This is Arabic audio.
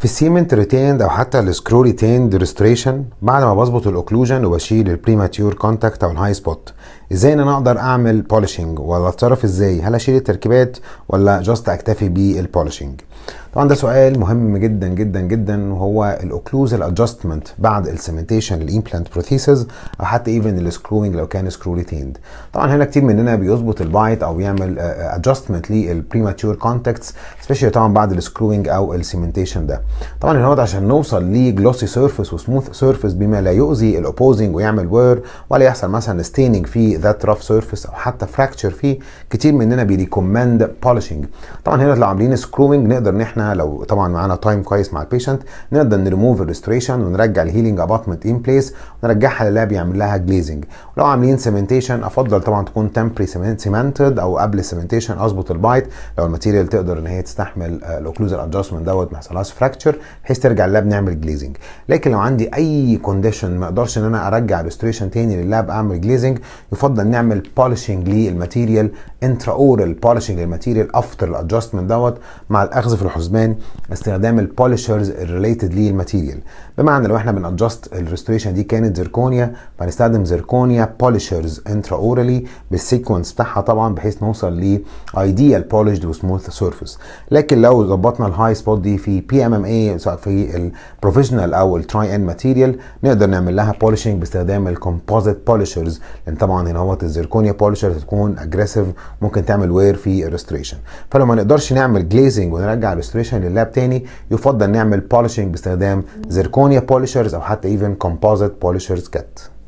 في السيمنت ريتيند او حتى السكرو ريتيند ريستريشن بعد ما بظبط الاوكلوجن وبشيل البريماتيور كونتاكت او الهاي سبوت ازاي ان انا اقدر اعمل بولشنج ولا اتصرف ازاي هل اشيل التركيبات ولا جاست اكتفي بالبولشنج طبعا ده سؤال مهم جدا جدا جدا وهو الاوكلوزال ادجستمنت بعد السمنتيشن للامبلانت بروثيسز او حتى ايفن السكروينج لو كان سكرو ريتيند طبعا هنا كتير مننا بيظبط البايت او يعمل ادجستمنت للبريماتور كونتاكتس سبيشالي طبعا بعد السكروينج او السمنتيشن ده طبعا هنا عشان نوصل لجلوسي سيرفيس وسموث سيرفيس بما لا يؤذي الاوبوزنج ويعمل وير ولا يحصل مثلا ستيننج في ذات رف سيرفيس او حتى فراكتشر فيه كتير مننا بيريكومند بولشنج طبعا هنا لو عاملين سكروينج نقدر نقدر ان احنا لو طبعا معانا تايم كويس مع البيشنت نقدر نريموف الريستوريشن ونرجع الهيلينج اباتمنت ان بليس ونرجعها للي بيعمل لها جليزنج ولو عاملين سيمنتيشن افضل طبعا تكون تمبري سيمنتد او قبل السيمنتيشن اظبط البايت لو الماتيريال تقدر ان هي تستحمل الاوكلوزر آه، ادجستمنت دوت ما يحصلهاش فراكتشر بحيث ترجع اللاب نعمل جليزنج لكن لو عندي اي كونديشن ما اقدرش ان انا ارجع الريستوريشن تاني للاب اعمل جليزنج يفضل نعمل بولشنج للماتيريال انترا اورال بولشنج للماتيريال افتر الادجستمنت دوت مع الاخذ في الحزمان استخدام البولشرز الريليتد للماتيريال بمعنى لو احنا بنادجست الريستوريشن دي كانت زركونيا فهنستخدم زركونيا بولشرز انترا اورالي بالسيكونس بتاعها طبعا بحيث نوصل لايديال بولشد وسموث سيرفيس لكن لو ظبطنا الهاي سبوت دي في بي ام ام اي سواء في البروفيشنال او التراي ان ماتيريال نقدر نعمل لها بولشنج باستخدام الكومبوزيت بولشرز لان طبعا هنا هو الزركونيا بولشرز هتكون اجريسيف ممكن تعمل وير في الريستوريشن فلو ما نقدرش نعمل جليزنج ونرجع على الستريشن لللاب تاني يفضل نعمل بولشنج باستخدام زيركونيا بولشرز او حتى ايفن كومبوزيت بولشرز كات